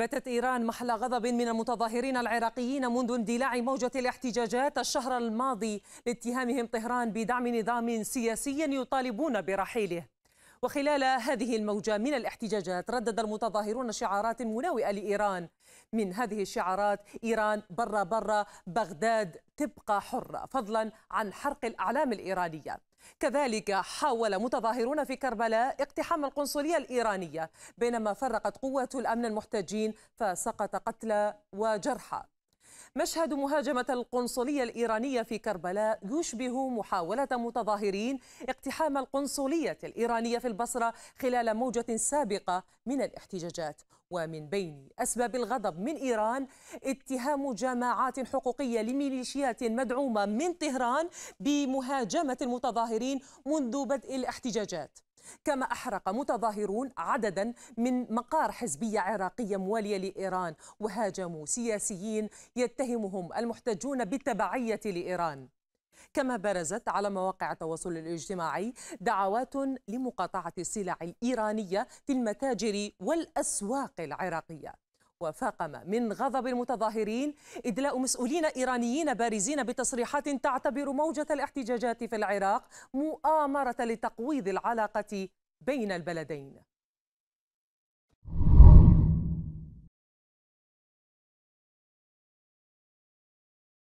باتت إيران محل غضب من المتظاهرين العراقيين منذ اندلاع موجة الاحتجاجات الشهر الماضي لاتهامهم طهران بدعم نظام سياسي يطالبون برحيله وخلال هذه الموجة من الاحتجاجات ردد المتظاهرون شعارات مناوئة لإيران من هذه الشعارات إيران برا برا بغداد تبقى حرة فضلا عن حرق الأعلام الإيرانية كذلك حاول متظاهرون في كربلاء اقتحام القنصلية الإيرانية بينما فرقت قوة الأمن المحتجين فسقط قتلى وجرحى مشهد مهاجمة القنصلية الإيرانية في كربلاء يشبه محاولة متظاهرين اقتحام القنصلية الإيرانية في البصرة خلال موجة سابقة من الاحتجاجات ومن بين أسباب الغضب من إيران اتهام جماعات حقوقية لميليشيات مدعومة من طهران بمهاجمة المتظاهرين منذ بدء الاحتجاجات كما أحرق متظاهرون عددا من مقار حزبية عراقية موالية لإيران وهاجموا سياسيين يتهمهم المحتجون بالتبعية لإيران كما برزت على مواقع التواصل الاجتماعي دعوات لمقاطعة السلع الإيرانية في المتاجر والأسواق العراقية وفاقم من غضب المتظاهرين إدلاء مسؤولين إيرانيين بارزين بتصريحات تعتبر موجة الاحتجاجات في العراق مؤامرة لتقويض العلاقة بين البلدين